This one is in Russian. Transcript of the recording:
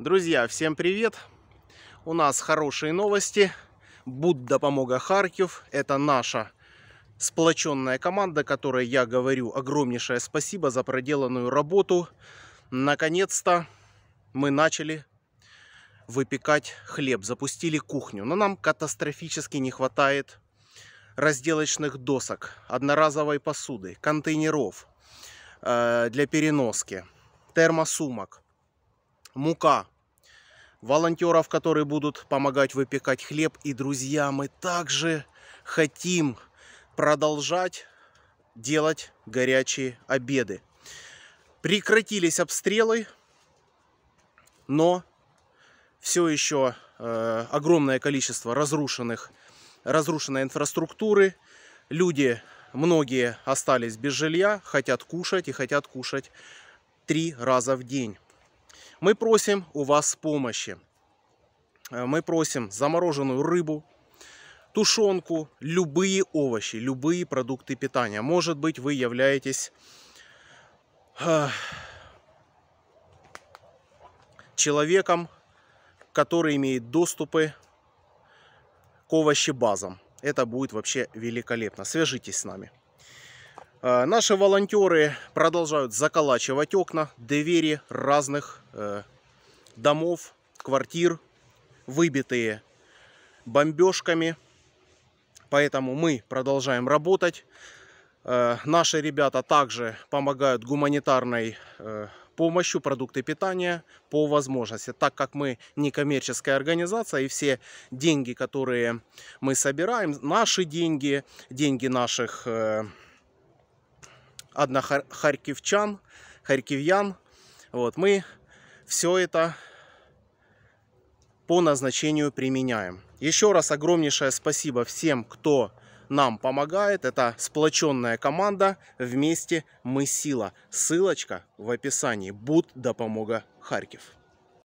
Друзья, всем привет! У нас хорошие новости. Будда помога Харьков. Это наша сплоченная команда, которой я говорю огромнейшее спасибо за проделанную работу. Наконец-то мы начали выпекать хлеб, запустили кухню. Но нам катастрофически не хватает разделочных досок, одноразовой посуды, контейнеров э, для переноски, термосумок мука, волонтеров, которые будут помогать выпекать хлеб. И, друзья, мы также хотим продолжать делать горячие обеды. Прекратились обстрелы, но все еще э, огромное количество разрушенных, разрушенной инфраструктуры. Люди, многие остались без жилья, хотят кушать и хотят кушать три раза в день. Мы просим у вас помощи. Э, мы просим замороженную рыбу, тушенку, любые овощи, любые продукты питания. Может быть, вы являетесь э, человеком, который имеет доступы к овощебазам. Это будет вообще великолепно. Свяжитесь с нами. Э, наши волонтеры продолжают заколачивать окна, двери разных э, домов, квартир, выбитые бомбежками. Поэтому мы продолжаем работать. Э, наши ребята также помогают гуманитарной помощью, продукты питания по возможности. Так как мы не коммерческая организация и все деньги, которые мы собираем, наши деньги, деньги наших одна харьковчан, харьковьян. Вот, мы все это по назначению применяем. Еще раз огромнейшее спасибо всем, кто нам помогает. Это сплоченная команда. Вместе мы сила. Ссылочка в описании. Буд да помога Харьков.